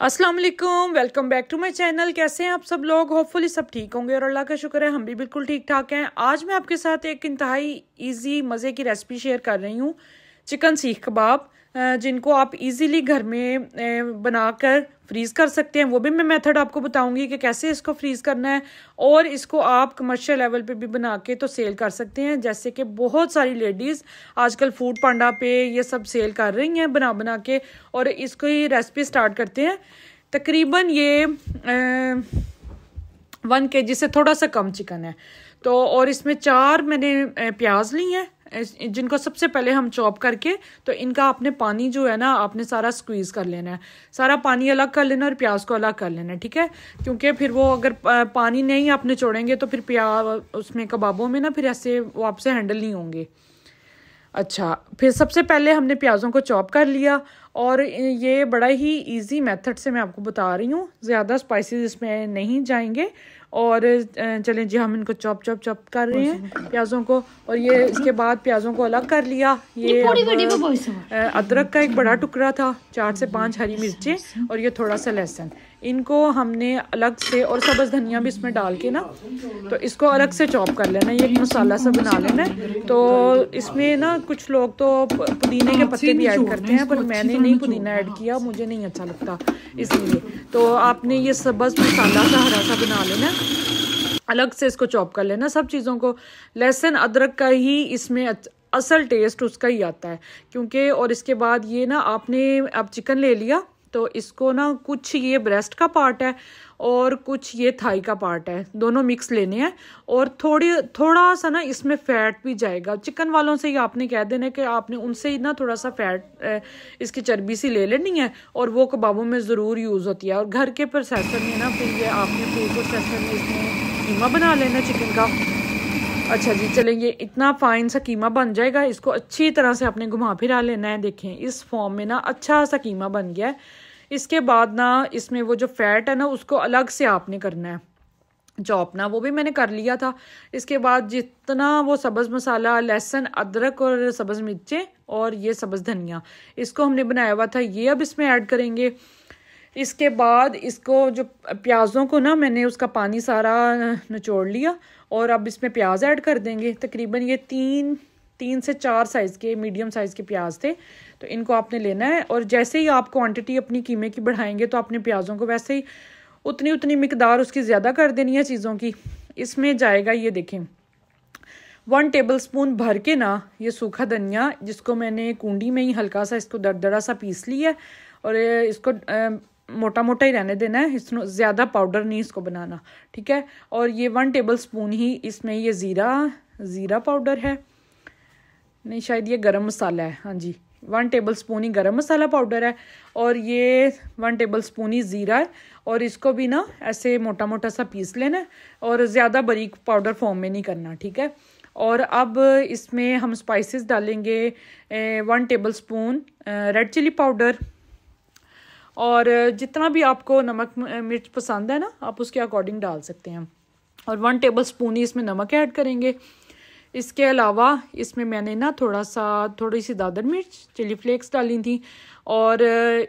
Aslam welcome back to my channel कैसे हैं आप सब लोग होपफुली सब ठीक होंगे और अल्लाह का शुक्र है हम भी बिल्कुल ठीक ठाक हैं आज मैं आपके साथ एक इंतहाई इजी मज़े की रेसिपी शेयर कर रही हूँ चिकन सीख कबाब जिनको आप इजीली घर में बनाकर फ्रीज़ कर सकते हैं वो भी मैं मेथड आपको बताऊंगी कि कैसे इसको फ्रीज़ करना है और इसको आप कमर्शियल लेवल पे भी बना के तो सेल कर सकते हैं जैसे कि बहुत सारी लेडीज़ आजकल फूड पांडा पे ये सब सेल कर रही हैं बना बना के और इसको ही रेसिपी स्टार्ट करते हैं तकरीबन ये वन के जी से थोड़ा सा कम चिकन है तो और इसमें चार मैंने प्याज ली हैं जिनको सबसे पहले हम चॉप करके तो इनका आपने पानी जो है ना आपने सारा स्क्वीज़ कर लेना है सारा पानी अलग कर लेना और प्याज को अलग कर लेना है ठीक है क्योंकि फिर वो अगर पानी नहीं आपने छोड़ेंगे तो फिर प्याज उसमें कबाबों में ना फिर ऐसे वो आपसे हैंडल नहीं होंगे अच्छा फिर सबसे पहले हमने प्याज़ों को चॉप कर लिया और ये बड़ा ही इजी मेथड से मैं आपको बता रही हूँ ज़्यादा स्पाइसेस इसमें नहीं जाएंगे और चलें जी हम इनको चॉप चॉप चॉप कर रहे हैं प्याज़ों को और ये इसके बाद प्याज़ों को अलग कर लिया ये अदरक का एक बड़ा टुकड़ा था चार से पाँच हरी मिर्चें और ये थोड़ा सा लहसुन इनको हमने अलग से और सब्ज़ धनिया भी इसमें डाल के ना तो इसको अलग से चॉप कर लेना ये मसाला सा बना लेना है तो इसमें ना कुछ लोग तो पुदीने के हाँ, पत्ते भी ऐड करते हैं पर मैंने नहीं पुदीना ऐड किया मुझे नहीं अच्छा लगता इसलिए तो आपने ये सब्ज़ मसाला सा हरा सा बना लेना अलग से इसको चॉप कर लेना सब चीज़ों को लहसुन अदरक का ही इसमें असल टेस्ट उसका ही आता है क्योंकि और इसके बाद ये ना आपने आप चिकन ले लिया तो इसको ना कुछ ये ब्रेस्ट का पार्ट है और कुछ ये थाई का पार्ट है दोनों मिक्स लेने हैं और थोड़ी थोड़ा सा ना इसमें फ़ैट भी जाएगा चिकन वालों से ही आपने कह देना कि आपने उनसे ही ना थोड़ा सा फ़ैट इसकी चर्बी सी ले लेनी है और वो कबाबों में ज़रूर यूज़ होती है और घर के प्रोसेसर में ना फिर ये आपने फूड प्रोसेसर में इसमें कीमा बना लेना चिकन का अच्छा जी चलेंगे इतना फाइन सा कीमा बन जाएगा इसको अच्छी तरह से आपने घुमा फिरा लेना है देखें इस फॉर्म में ना अच्छा सा कीमा बन गया है इसके बाद ना इसमें वो जो फैट है ना उसको अलग से आपने करना है चौपना वो भी मैंने कर लिया था इसके बाद जितना वो सब्ज़ मसाला लहसुन अदरक और सब्ज़ मिर्चें और ये सब्ज़ धनिया इसको हमने बनाया हुआ था ये अब इसमें ऐड करेंगे इसके बाद इसको जो प्याज़ों को ना मैंने उसका पानी सारा निचोड़ लिया और अब इसमें प्याज ऐड कर देंगे तकरीबन ये तीन तीन से चार साइज़ के मीडियम साइज़ के प्याज थे तो इनको आपने लेना है और जैसे ही आप क्वांटिटी अपनी कीमे की बढ़ाएंगे तो आपने प्याज़ों को वैसे ही उतनी उतनी मकदार उसकी ज़्यादा कर देनी है चीज़ों की इसमें जाएगा ये देखें वन टेबल स्पून भर के ना ये सूखा धनिया जिसको मैंने कुंडी में ही हल्का सा इसको दरदरा सा पीस लिया और इसको मोटा मोटा ही रहने देना है इसमें ज़्यादा पाउडर नहीं इसको बनाना ठीक है और ये वन टेबल स्पून ही इसमें ये ज़ीरा ज़ीरा पाउडर है नहीं शायद ये गरम मसाला है हाँ जी वन टेबल स्पून ही गरम मसाला पाउडर है और ये वन टेबल स्पून ही ज़ीरा है और इसको भी ना ऐसे मोटा मोटा सा पीस लेना है और ज़्यादा बरीक पाउडर फॉर्म में नहीं करना ठीक है और अब इसमें हम स्पाइसेस डालेंगे one tablespoon red chilli powder और जितना भी आपको नमक मिर्च पसंद है ना आप उसके अकॉर्डिंग डाल सकते हैं और वन टेबल स्पून ही इसमें नमक ऐड करेंगे इसके अलावा इसमें मैंने ना थोड़ा सा थोड़ी सी दादर मिर्च चिली फ्लेक्स डाली थी और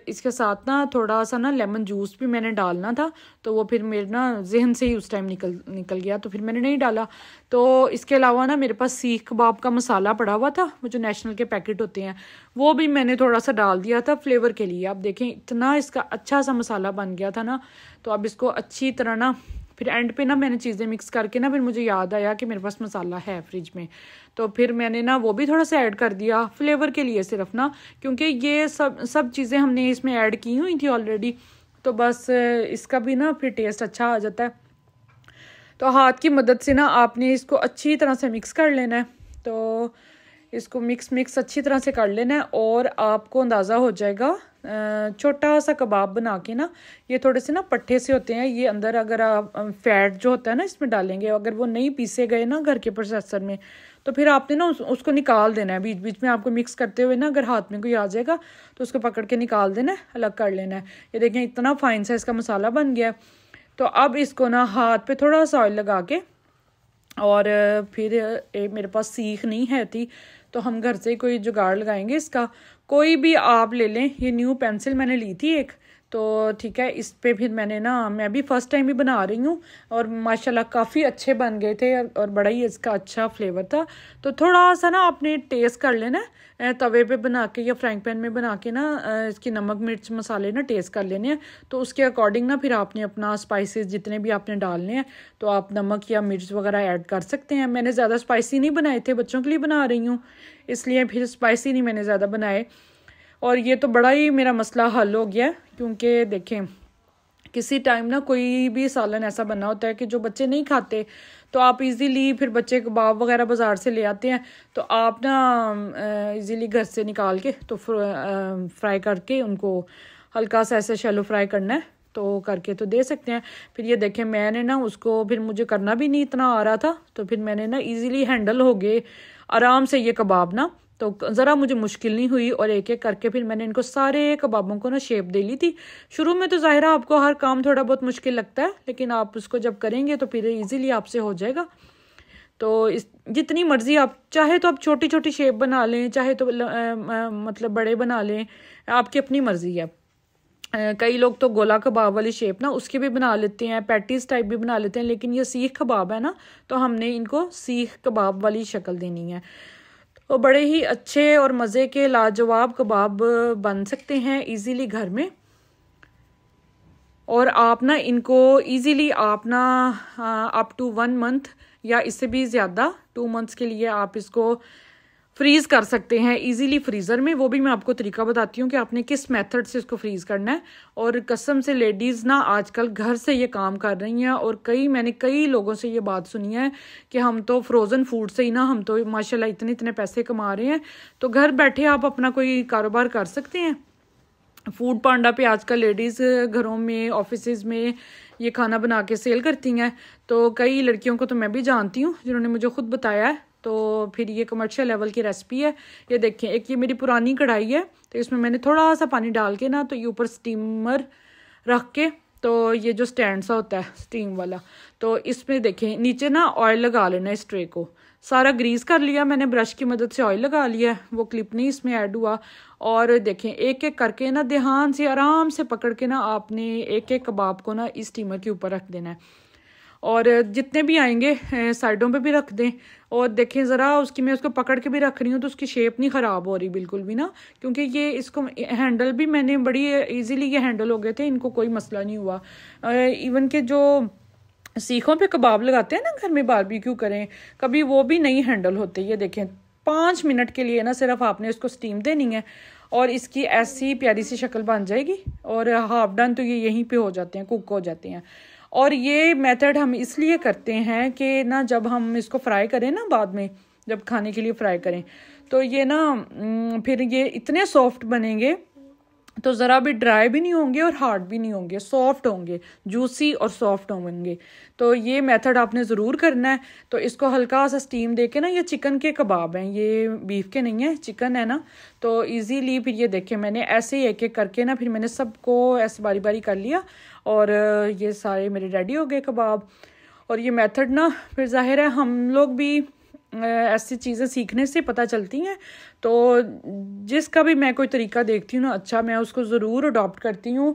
इसके साथ ना थोड़ा सा ना लेमन जूस भी मैंने डालना था तो वो फिर मेरे ना जहन से ही उस टाइम निकल निकल गया तो फिर मैंने नहीं डाला तो इसके अलावा ना मेरे पास सीख कबाब का मसाला पड़ा हुआ था वो जो नेशनल के पैकेट होते हैं वो भी मैंने थोड़ा सा डाल दिया था फ्लेवर के लिए आप देखें इतना इसका अच्छा सा मसाला बन गया था ना तो अब इसको अच्छी तरह ना फिर एंड पे ना मैंने चीज़ें मिक्स करके ना फिर मुझे याद आया कि मेरे पास मसाला है फ्रिज में तो फिर मैंने ना वो भी थोड़ा सा ऐड कर दिया फ्लेवर के लिए सिर्फ ना क्योंकि ये सब सब चीज़ें हमने इसमें ऐड की हुई थी ऑलरेडी तो बस इसका भी ना फिर टेस्ट अच्छा आ जाता है तो हाथ की मदद से ना आपने इसको अच्छी तरह से मिक्स कर लेना है तो इसको मिक्स मिक्स अच्छी तरह से कर लेना है और आपको अंदाज़ा हो जाएगा छोटा सा कबाब बना के ना ये थोड़े से ना पट्ठे से होते हैं ये अंदर अगर आप फैट जो होता है ना इसमें डालेंगे अगर वो नहीं पीसे गए ना घर के प्रोसेसर में तो फिर आपने ना उस, उसको निकाल देना है बीच बीच में आपको मिक्स करते हुए ना अगर हाथ में कोई आ जाएगा तो उसको पकड़ के निकाल देना है अलग कर लेना है ये देखें इतना फाइन सा इसका मसाला बन गया तो अब इसको ना हाथ पे थोड़ा सा ऑयल लगा के और फिर ए, मेरे पास सीख नहीं है थी तो हम घर से कोई जुगाड़ लगाएंगे इसका कोई भी आप ले लें ये न्यू पेंसिल मैंने ली थी एक तो ठीक है इस पर फिर मैंने ना मैं भी फ़र्स्ट टाइम ही बना रही हूँ और माशाल्लाह काफ़ी अच्छे बन गए थे और बड़ा ही इसका अच्छा फ्लेवर था तो थोड़ा सा ना आपने टेस्ट कर लेना तवे पे बना के या फ्राइंग पैन में बना के ना इसकी नमक मिर्च मसाले ना टेस्ट कर लेने हैं तो उसके अकॉर्डिंग ना फिर आपने अपना स्पाइसेस जितने भी आपने डालने हैं तो आप नमक या मिर्च वगैरह ऐड कर सकते हैं मैंने ज़्यादा स्पाइसी नहीं बनाए थे बच्चों के लिए बना रही हूँ इसलिए फिर स्पाइसी नहीं मैंने ज़्यादा बनाए और ये तो बड़ा ही मेरा मसला हल हो गया क्योंकि देखें किसी टाइम ना कोई भी सालन ऐसा बना होता है कि जो बच्चे नहीं खाते तो आप इजीली फिर बच्चे कबाब वगैरह बाज़ार से ले आते हैं तो आप ना इजीली घर से निकाल के तो फ्राई करके उनको हल्का सा ऐसे शैलो फ्राई करना है तो करके तो दे सकते हैं फिर ये देखें मैंने ना उसको फिर मुझे करना भी नहीं इतना आ रहा था तो फिर मैंने ना ईज़िली हैंडल हो गए आराम से ये कबाब ना तो ज़रा मुझे मुश्किल नहीं हुई और एक एक करके फिर मैंने इनको सारे कबाबों को ना शेप दे ली थी शुरू में तो ज़ाहिर आपको हर काम थोड़ा बहुत मुश्किल लगता है लेकिन आप उसको जब करेंगे तो फिर ईजिली आपसे हो जाएगा तो इस जितनी मर्ज़ी आप चाहे तो आप छोटी छोटी शेप बना लें चाहे तो ल, आ, आ, मतलब बड़े बना लें आपकी अपनी मर्ज़ी है कई लोग तो गोला कबाब वाली शेप ना उसकी भी बना लेते हैं पैटीज टाइप भी बना लेते हैं लेकिन ये सीख कबाब है ना तो हमने इनको सीख कबाब वाली शक्ल देनी है तो बड़े ही अच्छे और मज़े के लाजवाब कबाब बन सकते हैं इजीली घर में और आप ना इनको इजीली आप ना अप टू वन मंथ या इससे भी ज़्यादा टू मंथ्स के लिए आप इसको फ्रीज़ कर सकते हैं इजीली फ्रीज़र में वो भी मैं आपको तरीका बताती हूँ कि आपने किस मेथड से इसको फ्रीज़ करना है और कसम से लेडीज़ ना आजकल घर से ये काम कर रही हैं और कई मैंने कई लोगों से ये बात सुनी है कि हम तो फ्रोज़न फूड से ही ना हम तो माशाल्लाह इतने इतने पैसे कमा रहे हैं तो घर बैठे आप अपना कोई कारोबार कर सकते हैं फूड पांडा पे आजकल लेडीज़ घरों में ऑफिस में ये खाना बना के सेल करती हैं तो कई लड़कियों को तो मैं भी जानती हूँ जिन्होंने मुझे खुद बताया है तो फिर ये कमर्शियल लेवल की रेसिपी है ये देखें एक ये मेरी पुरानी कढ़ाई है तो इसमें मैंने थोड़ा सा पानी डाल के ना तो ये ऊपर स्टीमर रख के तो ये जो स्टैंड सा होता है स्टीम वाला तो इसमें देखें नीचे ना ऑयल लगा लेना इस ट्रे को सारा ग्रीस कर लिया मैंने ब्रश की मदद से ऑयल लगा लिया वो क्लिप नहीं इसमें ऐड हुआ और देखें एक एक करके ना ध्यान से आराम से पकड़ के ना आपने एक एक कबाब को ना इस स्टीमर के ऊपर रख देना है और जितने भी आएंगे साइडों पे भी रख दें और देखें ज़रा उसकी मैं उसको पकड़ के भी रख रही हूँ तो उसकी शेप नहीं ख़राब हो रही बिल्कुल भी ना क्योंकि ये इसको हैंडल भी मैंने बड़ी इजीली ये हैंडल हो गए थे इनको कोई मसला नहीं हुआ इवन के जो सीखों पे कबाब लगाते हैं ना घर में बारबेक्यू करें कभी वो भी नहीं हैंडल होते ये देखें पाँच मिनट के लिए ना सिर्फ आपने उसको स्टीम देनी है और इसकी ऐसी प्यारी सी शक्ल बन जाएगी और हाफ डन तो ये यहीं पे हो जाते हैं कुक हो जाते हैं और ये मेथड हम इसलिए करते हैं कि ना जब हम इसको फ्राई करें ना बाद में जब खाने के लिए फ्राई करें तो ये ना फिर ये इतने सॉफ्ट बनेंगे तो ज़रा भी ड्राई भी नहीं होंगे और हार्ड भी नहीं होंगे सॉफ्ट होंगे जूसी और सॉफ्ट होंगे तो ये मेथड आपने ज़रूर करना है तो इसको हल्का सा स्टीम दे के ना ये चिकन के कबाब हैं ये बीफ के नहीं है चिकन है ना तो इजीली फिर ये देखे मैंने ऐसे ही एक एक करके ना फिर मैंने सबको ऐसे बारी बारी कर लिया और ये सारे मेरे रेडी हो गए कबाब और ये मेथड ना फिर ज़ाहिर है हम लोग भी ऐसी चीज़ें सीखने से पता चलती हैं तो जिसका भी मैं कोई तरीका देखती हूँ ना अच्छा मैं उसको ज़रूर अडॉप्ट करती हूँ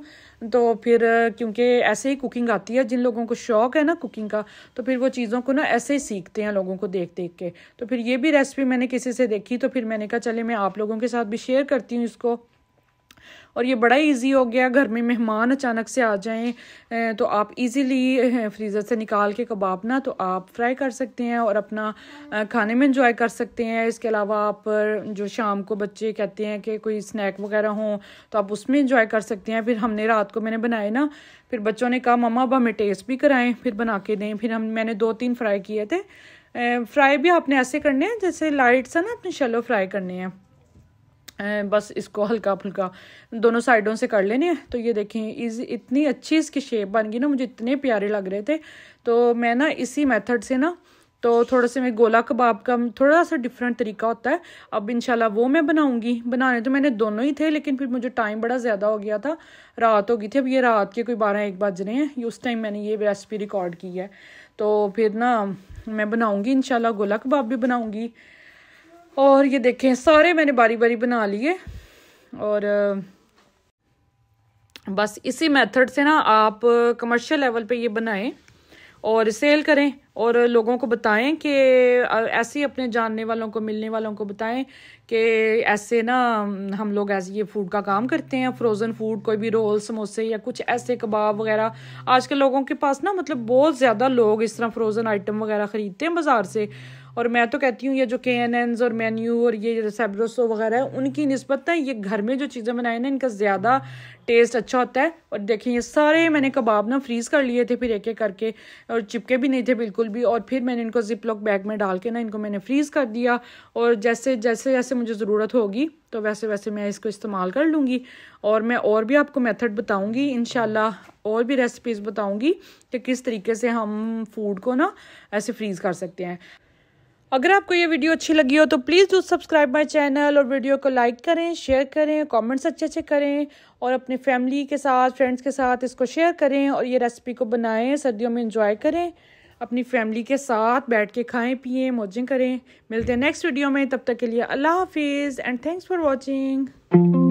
तो फिर क्योंकि ऐसे ही कुकिंग आती है जिन लोगों को शौक़ है ना कुकिंग का तो फिर वो चीज़ों को ना ऐसे ही सीखते हैं लोगों को देख देख के तो फिर ये भी रेसिपी मैंने किसी से देखी तो फिर मैंने कहा चले मैं आप लोगों के साथ भी शेयर करती हूँ इसको और ये बड़ा इजी हो गया घर में मेहमान अचानक से आ जाएं तो आप इजीली फ्रीज़र से निकाल के कबाब ना तो आप फ्राई कर सकते हैं और अपना खाने में इंजॉय कर सकते हैं इसके अलावा आप जो शाम को बच्चे कहते हैं कि कोई स्नैक वगैरह हो तो आप उसमें इंजॉय कर सकते हैं फिर हमने रात को मैंने बनाए ना फिर बच्चों ने कहा मम्मा अब हमें टेस्ट भी कराएँ फिर बना के दें फिर हम मैंने दो तीन फ्राई किए थे फ्राई भी आपने ऐसे करने हैं जैसे लाइट सा ना अपने शलो फ्राई करने हैं बस इसको हल्का फुल्का दोनों साइडों से कर लेने हैं तो ये देखें इस इतनी अच्छी इसकी शेप बन गई ना मुझे इतने प्यारे लग रहे थे तो मैं ना इसी मेथड से ना तो थोड़ा सा मैं गोला कबाब का थोड़ा सा डिफरेंट तरीका होता है अब इंशाल्लाह वो मैं बनाऊंगी बनाने तो मैंने दोनों ही थे लेकिन फिर मुझे टाइम बड़ा ज़्यादा हो गया था रात हो गई थी अब ये रात के कोई बारह एक बज रहे हैं ये उस टाइम मैंने ये रेसिपी रिकॉर्ड की है तो फिर ना मैं बनाऊँगी इनशाला गोला कबाब भी बनाऊँगी और ये देखें सारे मैंने बारी बारी बना लिए और बस इसी मेथड से ना आप कमर्शियल लेवल पे ये बनाएं और सेल करें और लोगों को बताएं कि ऐसे ही अपने जानने वालों को मिलने वालों को बताएं कि ऐसे ना हम लोग ऐसे ये फूड का काम करते हैं फ्रोज़न फूड कोई भी रोल समोसे या कुछ ऐसे कबाब वगैरह आजकल लोगों के पास ना मतलब बहुत ज़्यादा लोग इस तरह फ्रोज़न आइटम वगैरह ख़रीदते हैं बाज़ार से और मैं तो कहती हूँ ये जो के एन एन और मेन्यू और ये सेब्रोसो वगैरह है उनकी नस्बत ना ये घर में जो चीज़ें बनाए ना इनका ज़्यादा टेस्ट अच्छा होता है और देखें ये सारे मैंने कबाब ना फ्रीज़ कर लिए थे फिर एक एक करके और चिपके भी नहीं थे बिल्कुल भी और फिर मैंने इनको जिप लॉक बैग में डाल के ना इनको मैंने फ्रीज़ कर दिया और जैसे जैसे जैसे मुझे ज़रूरत होगी तो वैसे वैसे मैं इसको इस्तेमाल कर लूँगी और मैं और भी आपको मेथड बताऊँगी इन और भी रेसिपीज़ बताऊँगी कि किस तरीके से हम फूड को ना ऐसे फ्रीज़ कर सकते हैं अगर आपको ये वीडियो अच्छी लगी हो तो please do subscribe my channel और वीडियो को लाइक करें शेयर करें कमेंट्स अच्छे अच्छे करें और अपने फैमिली के साथ फ्रेंड्स के साथ इसको शेयर करें और ये रेसिपी को बनाएं सर्दियों में इंजॉय करें अपनी फैमिली के साथ बैठ के खाएं पिएं मौजें करें मिलते हैं नेक्स्ट वीडियो में तब तक के लिए अल्लाह हाफिज़ एंड थैंक्स फॉर वॉचिंग